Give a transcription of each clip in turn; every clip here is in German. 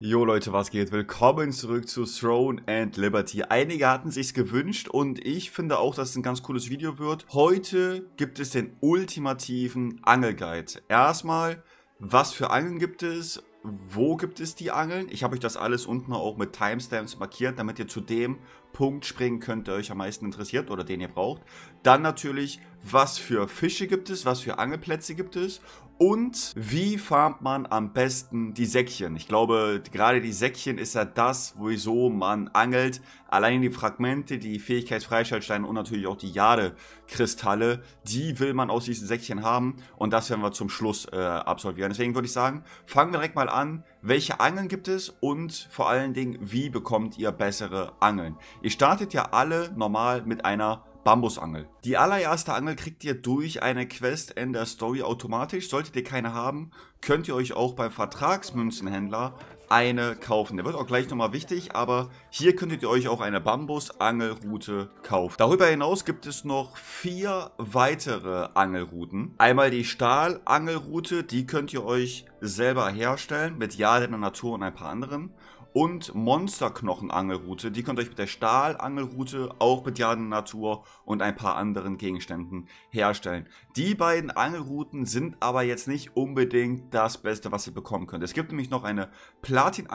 Jo Leute, was geht? Willkommen zurück zu Throne and Liberty. Einige hatten sich's gewünscht und ich finde auch, dass es ein ganz cooles Video wird. Heute gibt es den ultimativen Angelguide. Erstmal, was für Angeln gibt es? Wo gibt es die Angeln? Ich habe euch das alles unten auch mit Timestamps markiert, damit ihr zudem Punkt springen könnt, der euch am meisten interessiert oder den ihr braucht. Dann natürlich, was für Fische gibt es, was für Angelplätze gibt es und wie farmt man am besten die Säckchen. Ich glaube, gerade die Säckchen ist ja das, wieso man angelt. Allein die Fragmente, die Fähigkeitsfreischaltsteine und natürlich auch die Jade-Kristalle, die will man aus diesen Säckchen haben und das werden wir zum Schluss äh, absolvieren. Deswegen würde ich sagen, fangen wir direkt mal an welche Angeln gibt es und vor allen Dingen, wie bekommt ihr bessere Angeln? Ihr startet ja alle normal mit einer Bambusangel. Die allererste Angel kriegt ihr durch eine Quest in der Story automatisch. Solltet ihr keine haben, könnt ihr euch auch beim Vertragsmünzenhändler eine kaufen. Der wird auch gleich nochmal wichtig, aber hier könntet ihr euch auch eine Bambus-Angelroute kaufen. Darüber hinaus gibt es noch vier weitere Angelrouten. Einmal die Stahl-Angelroute, die könnt ihr euch selber herstellen mit Ja, der Natur und ein paar anderen und Monsterknochenangelrute. Die könnt ihr euch mit der Stahlangelrute, auch mit Jaden Natur und ein paar anderen Gegenständen herstellen. Die beiden Angelrouten sind aber jetzt nicht unbedingt das Beste, was ihr bekommen könnt. Es gibt nämlich noch eine platin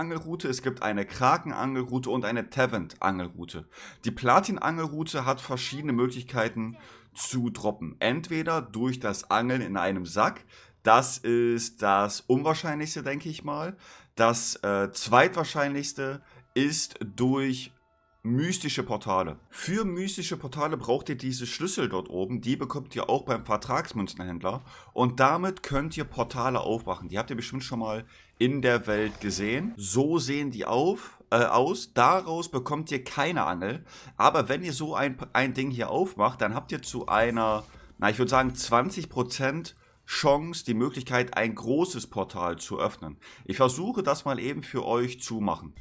es gibt eine kraken und eine Tevent-Angelroute. Die platin hat verschiedene Möglichkeiten zu droppen. Entweder durch das Angeln in einem Sack, das ist das Unwahrscheinlichste, denke ich mal. Das äh, zweitwahrscheinlichste ist durch mystische Portale. Für mystische Portale braucht ihr diese Schlüssel dort oben. Die bekommt ihr auch beim Vertragsmünzenhändler. Und damit könnt ihr Portale aufmachen. Die habt ihr bestimmt schon mal in der Welt gesehen. So sehen die auf, äh, aus. Daraus bekommt ihr keine Angel. Aber wenn ihr so ein, ein Ding hier aufmacht, dann habt ihr zu einer, na ich würde sagen 20% Chance, die Möglichkeit, ein großes Portal zu öffnen. Ich versuche das mal eben für euch zu machen.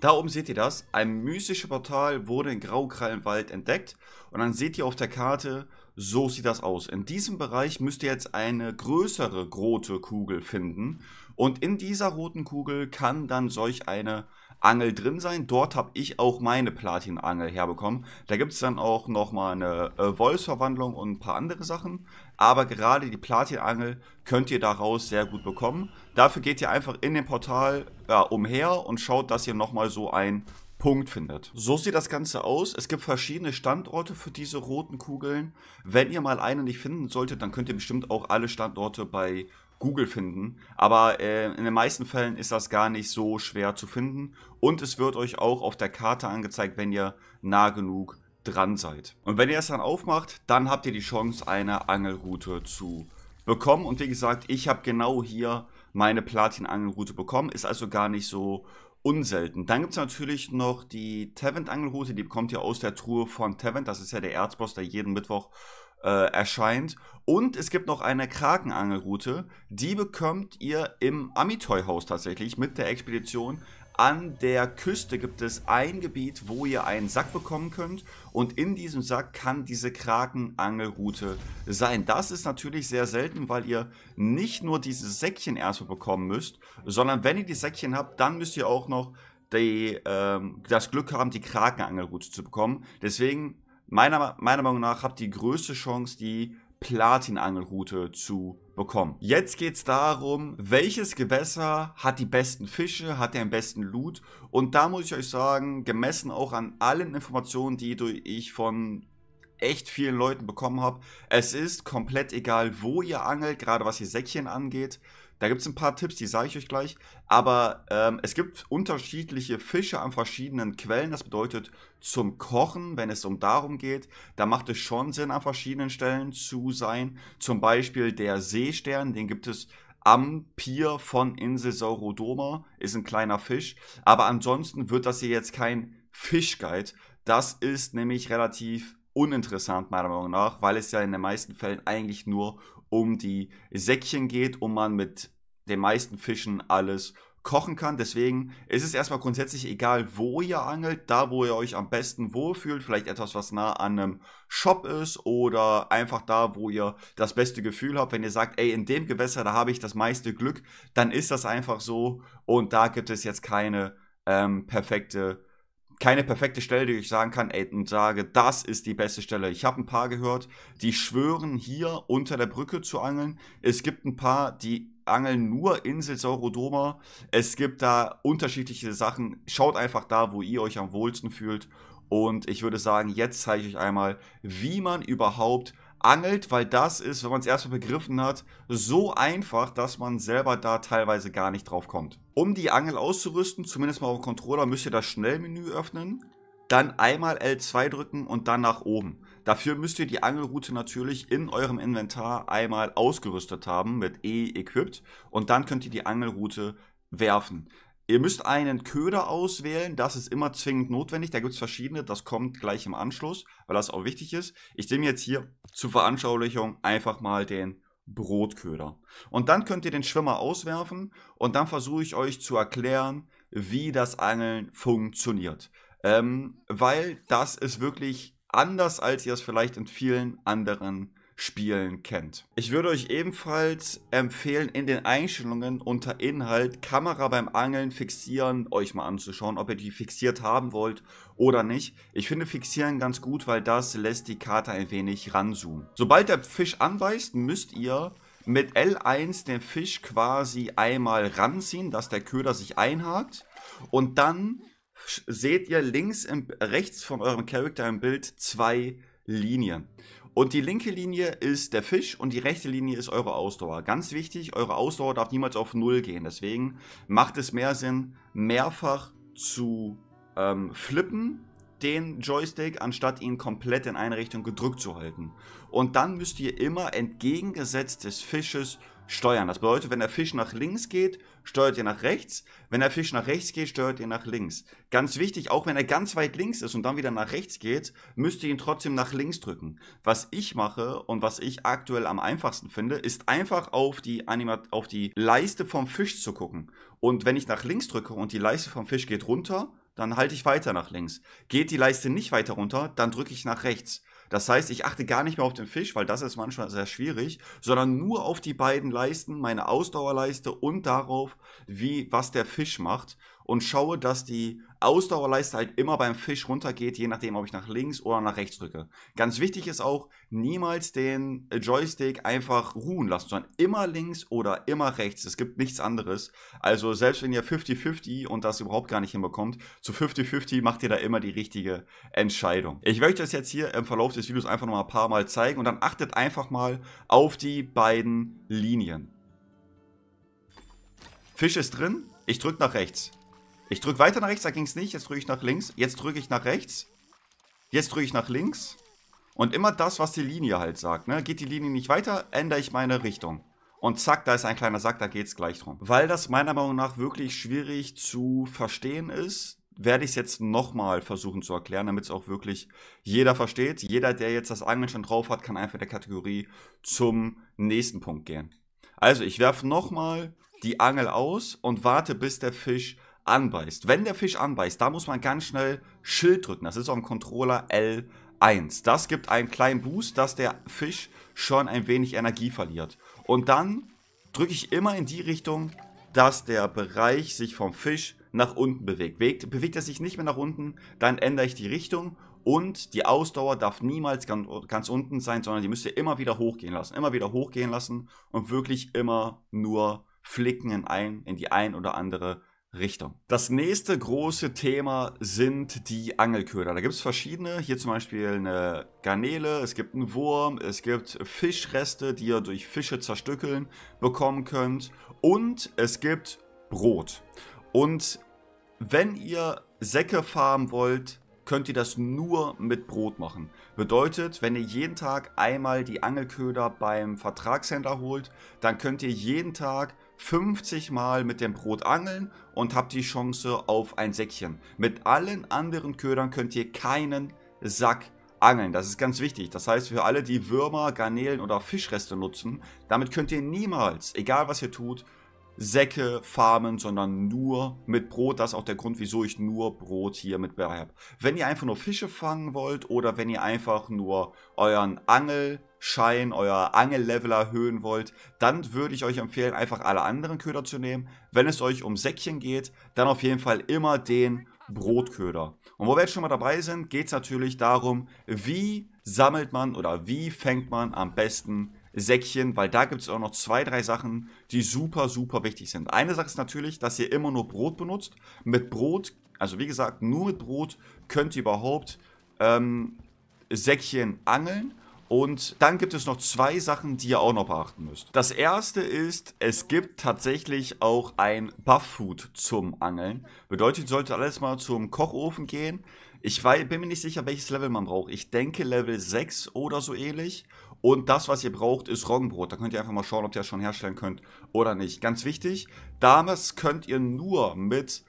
Da oben seht ihr das. Ein mystisches Portal wurde in Graukrallenwald entdeckt. Und dann seht ihr auf der Karte, so sieht das aus. In diesem Bereich müsst ihr jetzt eine größere rote Kugel finden. Und in dieser roten Kugel kann dann solch eine Angel drin sein. Dort habe ich auch meine Platin-Angel herbekommen. Da gibt es dann auch nochmal eine äh, Wolfsverwandlung und ein paar andere Sachen. Aber gerade die Platin-Angel könnt ihr daraus sehr gut bekommen. Dafür geht ihr einfach in dem Portal ja, umher und schaut, dass ihr nochmal so ein Punkt findet. So sieht das Ganze aus. Es gibt verschiedene Standorte für diese roten Kugeln. Wenn ihr mal eine nicht finden solltet, dann könnt ihr bestimmt auch alle Standorte bei Google finden. Aber äh, in den meisten Fällen ist das gar nicht so schwer zu finden. Und es wird euch auch auf der Karte angezeigt, wenn ihr nah genug dran seid. Und wenn ihr es dann aufmacht, dann habt ihr die Chance, eine Angelroute zu bekommen. Und wie gesagt, ich habe genau hier meine Platin-Angelroute bekommen. Ist also gar nicht so unselten. Dann gibt es natürlich noch die Tevent-Angelroute. Die bekommt ihr aus der Truhe von Tevent. Das ist ja der Erzboss, der jeden Mittwoch äh, erscheint. Und es gibt noch eine Krakenangelroute, die bekommt ihr im Amitoy-Haus tatsächlich mit der Expedition. An der Küste gibt es ein Gebiet, wo ihr einen Sack bekommen könnt und in diesem Sack kann diese Krakenangelroute sein. Das ist natürlich sehr selten, weil ihr nicht nur diese Säckchen erstmal bekommen müsst, sondern wenn ihr die Säckchen habt, dann müsst ihr auch noch die, ähm, das Glück haben, die Krakenangelroute zu bekommen. Deswegen meiner, meiner Meinung nach habt ihr die größte Chance, die Platin-Angelroute zu bekommen. Jetzt geht es darum, welches Gewässer hat die besten Fische, hat den besten Loot. Und da muss ich euch sagen, gemessen auch an allen Informationen, die ich von echt vielen Leuten bekommen habe. Es ist komplett egal, wo ihr angelt, gerade was ihr Säckchen angeht. Da gibt es ein paar Tipps, die sage ich euch gleich. Aber ähm, es gibt unterschiedliche Fische an verschiedenen Quellen. Das bedeutet, zum Kochen, wenn es um darum geht, da macht es schon Sinn, an verschiedenen Stellen zu sein. Zum Beispiel der Seestern, den gibt es am Pier von Insel Saurodoma, ist ein kleiner Fisch. Aber ansonsten wird das hier jetzt kein Fischguide. Das ist nämlich relativ uninteressant meiner Meinung nach, weil es ja in den meisten Fällen eigentlich nur um die Säckchen geht und man mit den meisten Fischen alles kochen kann. Deswegen ist es erstmal grundsätzlich egal, wo ihr angelt, da wo ihr euch am besten wohlfühlt, vielleicht etwas, was nah an einem Shop ist oder einfach da, wo ihr das beste Gefühl habt. Wenn ihr sagt, ey, in dem Gewässer, da habe ich das meiste Glück, dann ist das einfach so und da gibt es jetzt keine ähm, perfekte keine perfekte Stelle, die ich sagen kann ey, und sage, das ist die beste Stelle. Ich habe ein paar gehört, die schwören hier unter der Brücke zu angeln. Es gibt ein paar, die angeln nur Insel Saurodoma. Es gibt da unterschiedliche Sachen. Schaut einfach da, wo ihr euch am wohlsten fühlt. Und ich würde sagen, jetzt zeige ich euch einmal, wie man überhaupt angelt, weil das ist, wenn man es erstmal begriffen hat, so einfach, dass man selber da teilweise gar nicht drauf kommt. Um die Angel auszurüsten, zumindest mal auf dem Controller, müsst ihr das Schnellmenü öffnen, dann einmal L2 drücken und dann nach oben. Dafür müsst ihr die Angelroute natürlich in eurem Inventar einmal ausgerüstet haben mit E equipped und dann könnt ihr die Angelroute werfen. Ihr müsst einen Köder auswählen, das ist immer zwingend notwendig. Da gibt es verschiedene, das kommt gleich im Anschluss, weil das auch wichtig ist. Ich nehme jetzt hier zur Veranschaulichung einfach mal den Brotköder. Und dann könnt ihr den Schwimmer auswerfen und dann versuche ich euch zu erklären, wie das Angeln funktioniert. Ähm, weil das ist wirklich anders, als ihr es vielleicht in vielen anderen Spielen kennt. Ich würde euch ebenfalls empfehlen, in den Einstellungen unter Inhalt Kamera beim Angeln fixieren, euch mal anzuschauen, ob ihr die fixiert haben wollt oder nicht. Ich finde fixieren ganz gut, weil das lässt die Karte ein wenig ranzoomen. Sobald der Fisch anbeißt, müsst ihr mit L1 den Fisch quasi einmal ranziehen, dass der Köder sich einhakt und dann seht ihr links im, rechts von eurem Charakter im Bild zwei Linien. Und die linke Linie ist der Fisch und die rechte Linie ist eure Ausdauer. Ganz wichtig, eure Ausdauer darf niemals auf Null gehen. Deswegen macht es mehr Sinn, mehrfach zu ähm, flippen, den Joystick, anstatt ihn komplett in eine Richtung gedrückt zu halten. Und dann müsst ihr immer entgegengesetzt des Fisches steuern. Das bedeutet, wenn der Fisch nach links geht, steuert ihr nach rechts. Wenn der Fisch nach rechts geht, steuert ihr nach links. Ganz wichtig, auch wenn er ganz weit links ist und dann wieder nach rechts geht, müsst ihr ihn trotzdem nach links drücken. Was ich mache und was ich aktuell am einfachsten finde, ist einfach auf die, Animat auf die Leiste vom Fisch zu gucken. Und wenn ich nach links drücke und die Leiste vom Fisch geht runter, dann halte ich weiter nach links. Geht die Leiste nicht weiter runter, dann drücke ich nach rechts. Das heißt, ich achte gar nicht mehr auf den Fisch, weil das ist manchmal sehr schwierig, sondern nur auf die beiden Leisten, meine Ausdauerleiste und darauf, wie was der Fisch macht und schaue, dass die Ausdauerleiste halt immer beim Fisch runtergeht, je nachdem, ob ich nach links oder nach rechts drücke. Ganz wichtig ist auch, niemals den äh, Joystick einfach ruhen lassen, sondern immer links oder immer rechts. Es gibt nichts anderes. Also selbst wenn ihr 50-50 und das überhaupt gar nicht hinbekommt, zu 50-50 macht ihr da immer die richtige Entscheidung. Ich möchte das jetzt hier im Verlauf des Videos einfach noch mal ein paar Mal zeigen und dann achtet einfach mal auf die beiden Linien. Fisch ist drin, ich drücke nach rechts. Ich drücke weiter nach rechts, da ging es nicht. Jetzt drücke ich nach links. Jetzt drücke ich nach rechts. Jetzt drücke ich nach links. Und immer das, was die Linie halt sagt. Ne? Geht die Linie nicht weiter, ändere ich meine Richtung. Und zack, da ist ein kleiner Sack, da geht es gleich drum. Weil das meiner Meinung nach wirklich schwierig zu verstehen ist, werde ich es jetzt nochmal versuchen zu erklären, damit es auch wirklich jeder versteht. Jeder, der jetzt das Angeln schon drauf hat, kann einfach der Kategorie zum nächsten Punkt gehen. Also ich werfe nochmal die Angel aus und warte, bis der Fisch anbeißt. Wenn der Fisch anbeißt, da muss man ganz schnell Schild drücken. Das ist auch ein Controller L1. Das gibt einen kleinen Boost, dass der Fisch schon ein wenig Energie verliert. Und dann drücke ich immer in die Richtung, dass der Bereich sich vom Fisch nach unten bewegt. bewegt. Bewegt er sich nicht mehr nach unten, dann ändere ich die Richtung und die Ausdauer darf niemals ganz, ganz, unten sein, sondern die müsst ihr immer wieder hochgehen lassen. Immer wieder hochgehen lassen und wirklich immer nur flicken in, ein, in die ein oder andere Richtung. Richtung. Das nächste große Thema sind die Angelköder. Da gibt es verschiedene. Hier zum Beispiel eine Garnele, es gibt einen Wurm, es gibt Fischreste, die ihr durch Fische zerstückeln bekommen könnt. Und es gibt Brot. Und wenn ihr Säcke farmen wollt, könnt ihr das nur mit Brot machen. Bedeutet, wenn ihr jeden Tag einmal die Angelköder beim Vertragshändler holt, dann könnt ihr jeden Tag 50 Mal mit dem Brot angeln und habt die Chance auf ein Säckchen. Mit allen anderen Ködern könnt ihr keinen Sack angeln. Das ist ganz wichtig. Das heißt, für alle, die Würmer, Garnelen oder Fischreste nutzen, damit könnt ihr niemals, egal was ihr tut, Säcke farmen, sondern nur mit Brot. Das ist auch der Grund, wieso ich nur Brot hier mit dabei habe. Wenn ihr einfach nur Fische fangen wollt oder wenn ihr einfach nur euren Angelschein, euer Angellevel erhöhen wollt, dann würde ich euch empfehlen, einfach alle anderen Köder zu nehmen. Wenn es euch um Säckchen geht, dann auf jeden Fall immer den Brotköder. Und wo wir jetzt schon mal dabei sind, geht es natürlich darum, wie sammelt man oder wie fängt man am besten Säckchen, weil da gibt es auch noch zwei, drei Sachen, die super, super wichtig sind. Eine Sache ist natürlich, dass ihr immer nur Brot benutzt. Mit Brot, also wie gesagt, nur mit Brot könnt ihr überhaupt ähm, Säckchen angeln. Und dann gibt es noch zwei Sachen, die ihr auch noch beachten müsst. Das erste ist, es gibt tatsächlich auch ein Buff-Food zum Angeln. Bedeutet, ihr solltet alles mal zum Kochofen gehen. Ich weiß, bin mir nicht sicher, welches Level man braucht. Ich denke Level 6 oder so ähnlich. Und das, was ihr braucht, ist Roggenbrot. Da könnt ihr einfach mal schauen, ob ihr das schon herstellen könnt oder nicht. Ganz wichtig, damals könnt ihr nur mit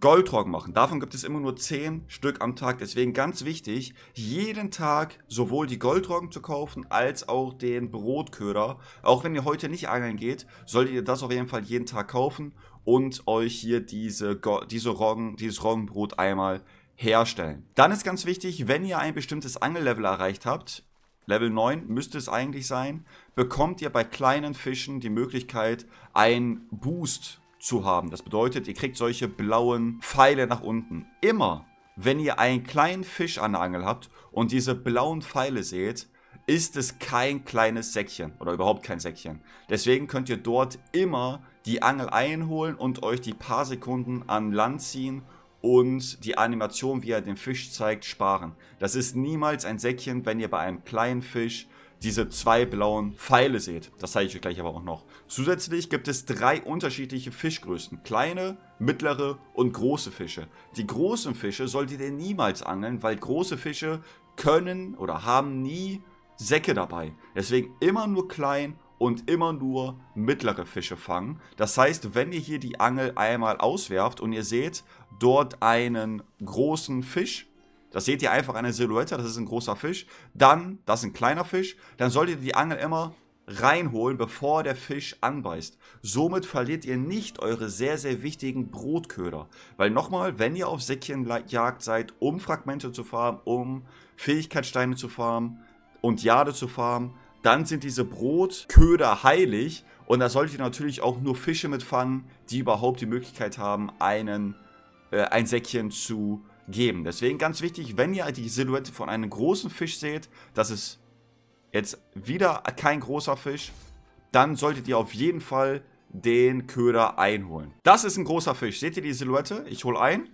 Goldroggen machen. Davon gibt es immer nur 10 Stück am Tag. Deswegen ganz wichtig, jeden Tag sowohl die Goldroggen zu kaufen, als auch den Brotköder. Auch wenn ihr heute nicht angeln geht, solltet ihr das auf jeden Fall jeden Tag kaufen und euch hier diese, diese Roggen, dieses Roggenbrot einmal herstellen. Dann ist ganz wichtig, wenn ihr ein bestimmtes Angellevel erreicht habt, Level 9 müsste es eigentlich sein, bekommt ihr bei kleinen Fischen die Möglichkeit, einen Boost zu haben. Das bedeutet, ihr kriegt solche blauen Pfeile nach unten. Immer, wenn ihr einen kleinen Fisch an der Angel habt und diese blauen Pfeile seht, ist es kein kleines Säckchen oder überhaupt kein Säckchen. Deswegen könnt ihr dort immer die Angel einholen und euch die paar Sekunden an Land ziehen und die Animation, wie er den Fisch zeigt, sparen. Das ist niemals ein Säckchen, wenn ihr bei einem kleinen Fisch diese zwei blauen Pfeile seht. Das zeige ich euch gleich aber auch noch. Zusätzlich gibt es drei unterschiedliche Fischgrößen. Kleine, mittlere und große Fische. Die großen Fische solltet ihr niemals angeln, weil große Fische können oder haben nie Säcke dabei. Deswegen immer nur klein und immer nur mittlere Fische fangen. Das heißt, wenn ihr hier die Angel einmal auswerft und ihr seht dort einen großen Fisch, das seht ihr einfach an der Silhouette, das ist ein großer Fisch, dann, das ist ein kleiner Fisch, dann solltet ihr die Angel immer reinholen, bevor der Fisch anbeißt. Somit verliert ihr nicht eure sehr, sehr wichtigen Brotköder. Weil nochmal, wenn ihr auf Säckchenjagd seid, um Fragmente zu farmen, um Fähigkeitssteine zu farmen und Jade zu farmen, dann sind diese Brotköder heilig und da solltet ihr natürlich auch nur Fische mitfangen, die überhaupt die Möglichkeit haben, einen, äh, ein Säckchen zu geben. Deswegen ganz wichtig, wenn ihr die Silhouette von einem großen Fisch seht, das ist jetzt wieder kein großer Fisch, dann solltet ihr auf jeden Fall den Köder einholen. Das ist ein großer Fisch. Seht ihr die Silhouette? Ich hole ein.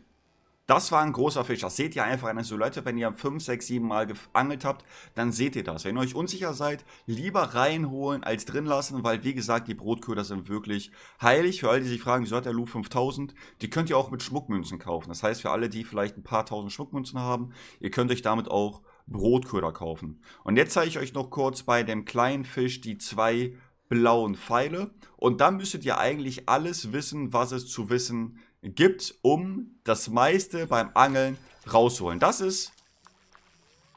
Das war ein großer Fisch. Das seht ihr einfach an. Also Leute, wenn ihr fünf, sechs, sieben Mal geangelt habt, dann seht ihr das. Wenn ihr euch unsicher seid, lieber reinholen als drin lassen, weil wie gesagt, die Brotköder sind wirklich heilig. Für alle, die sich fragen, wieso hat der Lu 5000? Die könnt ihr auch mit Schmuckmünzen kaufen. Das heißt, für alle, die vielleicht ein paar tausend Schmuckmünzen haben, ihr könnt euch damit auch Brotköder kaufen. Und jetzt zeige ich euch noch kurz bei dem kleinen Fisch die zwei blauen Pfeile. Und dann müsstet ihr eigentlich alles wissen, was es zu wissen gibt, um das meiste beim Angeln rausholen. Das ist,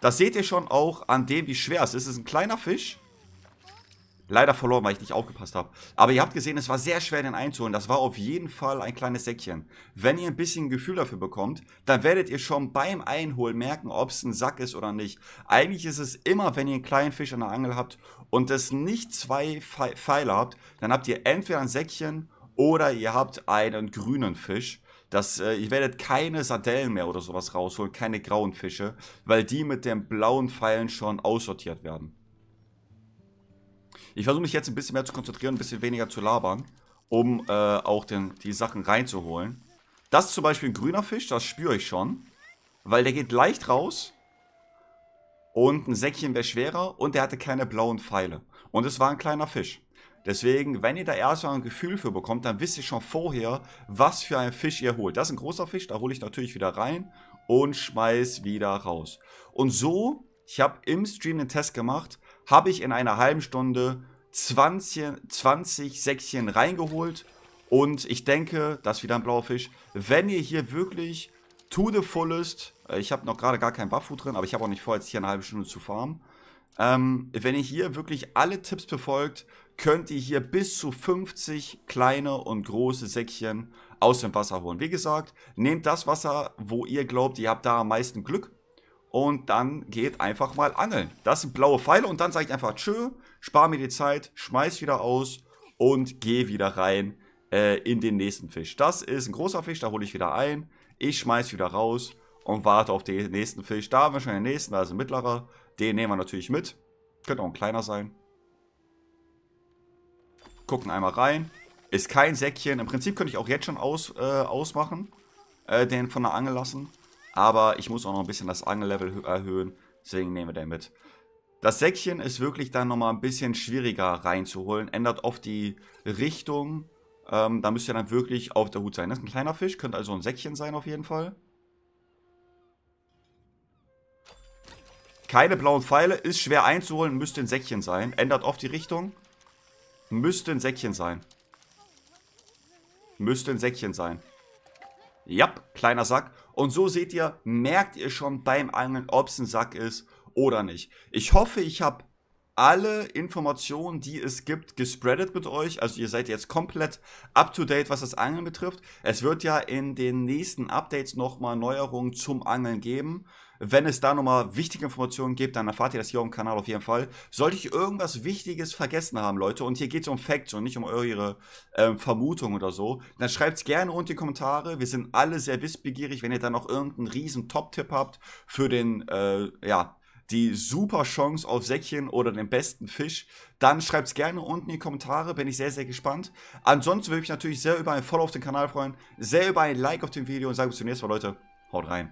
das seht ihr schon auch an dem, wie schwer es ist. Es ist ein kleiner Fisch. Leider verloren, weil ich nicht aufgepasst habe. Aber ihr habt gesehen, es war sehr schwer, den einzuholen. Das war auf jeden Fall ein kleines Säckchen. Wenn ihr ein bisschen Gefühl dafür bekommt, dann werdet ihr schon beim Einholen merken, ob es ein Sack ist oder nicht. Eigentlich ist es immer, wenn ihr einen kleinen Fisch an der Angel habt und es nicht zwei Pfeile habt, dann habt ihr entweder ein Säckchen oder ihr habt einen grünen Fisch. Das, äh, ihr werdet keine Sardellen mehr oder sowas rausholen, keine grauen Fische, weil die mit den blauen Pfeilen schon aussortiert werden. Ich versuche mich jetzt ein bisschen mehr zu konzentrieren, ein bisschen weniger zu labern, um äh, auch den, die Sachen reinzuholen. Das ist zum Beispiel ein grüner Fisch, das spüre ich schon, weil der geht leicht raus und ein Säckchen wäre schwerer und der hatte keine blauen Pfeile. Und es war ein kleiner Fisch. Deswegen, wenn ihr da erstmal ein Gefühl für bekommt, dann wisst ihr schon vorher, was für einen Fisch ihr holt. Das ist ein großer Fisch, da hole ich natürlich wieder rein und schmeiß wieder raus. Und so, ich habe im Stream einen Test gemacht, habe ich in einer halben Stunde 20, 20 Säckchen reingeholt. Und ich denke, das ist wieder ein blauer Fisch. Wenn ihr hier wirklich to the fullest, äh, ich habe noch gerade gar keinen Buffo drin, aber ich habe auch nicht vor, jetzt hier eine halbe Stunde zu farmen. Ähm, wenn ihr hier wirklich alle Tipps befolgt, könnt ihr hier bis zu 50 kleine und große Säckchen aus dem Wasser holen. Wie gesagt, nehmt das Wasser, wo ihr glaubt, ihr habt da am meisten Glück. Und dann geht einfach mal angeln. Das sind blaue Pfeile und dann sage ich einfach tschö, spar mir die Zeit, schmeiß wieder aus und geh wieder rein äh, in den nächsten Fisch. Das ist ein großer Fisch, da hole ich wieder ein. Ich schmeiß wieder raus und warte auf den nächsten Fisch. Da haben wir schon den nächsten, also mittlerer. Den nehmen wir natürlich mit. Könnte auch ein kleiner sein gucken einmal rein. Ist kein Säckchen. Im Prinzip könnte ich auch jetzt schon aus, äh, ausmachen, äh, den von der Angel lassen. Aber ich muss auch noch ein bisschen das Angellevel erhöhen. Deswegen nehmen wir den mit. Das Säckchen ist wirklich dann nochmal ein bisschen schwieriger reinzuholen. Ändert oft die Richtung. Ähm, da müsst ihr dann wirklich auf der Hut sein. Das ist ein kleiner Fisch, könnte also ein Säckchen sein auf jeden Fall. Keine blauen Pfeile, ist schwer einzuholen, müsste ein Säckchen sein. Ändert oft die Richtung. Müsste ein Säckchen sein. Müsste ein Säckchen sein. Ja, yep, kleiner Sack. Und so seht ihr, merkt ihr schon beim Angeln, ob es ein Sack ist oder nicht. Ich hoffe, ich habe alle Informationen, die es gibt, gespreadet mit euch. Also ihr seid jetzt komplett up to date, was das Angeln betrifft. Es wird ja in den nächsten Updates nochmal Neuerungen zum Angeln geben. Wenn es da nochmal wichtige Informationen gibt, dann erfahrt ihr das hier auf dem Kanal auf jeden Fall. Sollte ich irgendwas Wichtiges vergessen haben, Leute, und hier geht es um Facts und nicht um eure ähm, Vermutungen oder so, dann schreibt es gerne unten in die Kommentare. Wir sind alle sehr wissbegierig. Wenn ihr da noch irgendeinen riesen Top-Tipp habt für den, äh, ja, die super Chance auf Säckchen oder den besten Fisch, dann schreibt es gerne unten in die Kommentare, bin ich sehr, sehr gespannt. Ansonsten würde ich mich natürlich sehr über ein Follow auf den Kanal freuen, sehr über ein Like auf dem Video und sage bis zum nächsten Mal, Leute. Haut rein.